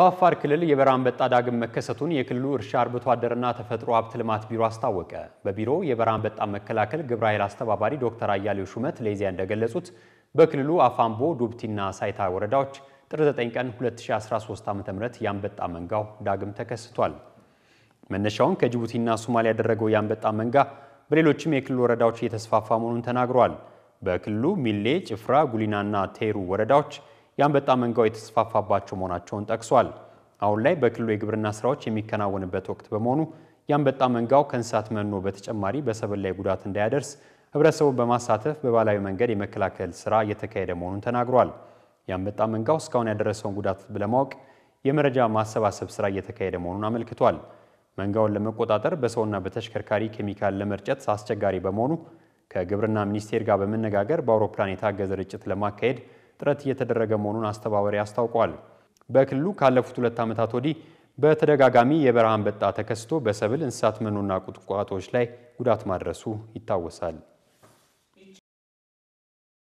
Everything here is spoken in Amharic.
በአፋር ክልል የበረሃ አንበጣ ዳግም መከሰቱን የክልሉ እርሻ አርብቶ አደርና ተፈጥሮ ሀብት ልማት ቢሮ አስታወቀ። በቢሮው የበረሃ አንበጣ መከላከል ግብረ ኃይል አስተባባሪ ዶክተር አያሌው ሹመት ለኢዜአ እንደገለጹት በክልሉ አፋምቦ፣ ዱብቲና ሳይታ ወረዳዎች ጥር 9 ቀን 2013 ዓ.ም የአንበጣ መንጋው ዳግም ተከስቷል። መነሻውን ከጅቡቲና ሶማሊያ ያደረገው የአንበጣ መንጋ በሌሎችም የክልሉ ወረዳዎች እየተስፋፋ መሆኑን ተናግሯል። በክልሉ ሚሌ፣ ጭፍራ፣ ጉሊናና ቴሩ ወረዳዎች የአንበጣ መንጋው የተስፋፋባቸው መሆናቸውን ጠቅሷል። አሁን ላይ በክልሉ የግብርና ስራዎች የሚከናወንበት ወቅት በመሆኑ የአንበጣ መንጋው ከእንስሳት መኖ በተጨማሪ በሰብል ላይ ጉዳት እንዳያደርስ ህብረተሰቡን በማሳተፍ በባህላዊ መንገድ የመከላከል ስራ እየተካሄደ መሆኑን ተናግሯል። የአንበጣ መንጋው እስካሁን ያደረሰውን ጉዳት ለማወቅ የመረጃ ማሰባሰብ ስራ እየተካሄደ መሆኑን አመልክቷል። መንጋውን ለመቆጣጠር በሰውና በተሽከርካሪ ኬሚካል ለመርጨት አስቸጋሪ በመሆኑ ከግብርና ሚኒስቴር ጋር በመነጋገር በአውሮፕላን የታገዘ ርጭት ለማካሄድ ጥረት እየተደረገ መሆኑን አስተባባሪ አስታውቋል። በክልሉ ካለፉት ሁለት ዓመታት ወዲህ በተደጋጋሚ የበረሃ አንበጣ ተከስቶ በሰብል እንስሳት መኖና ቁጥቋጦዎች ላይ ጉዳት ማድረሱ ይታወሳል።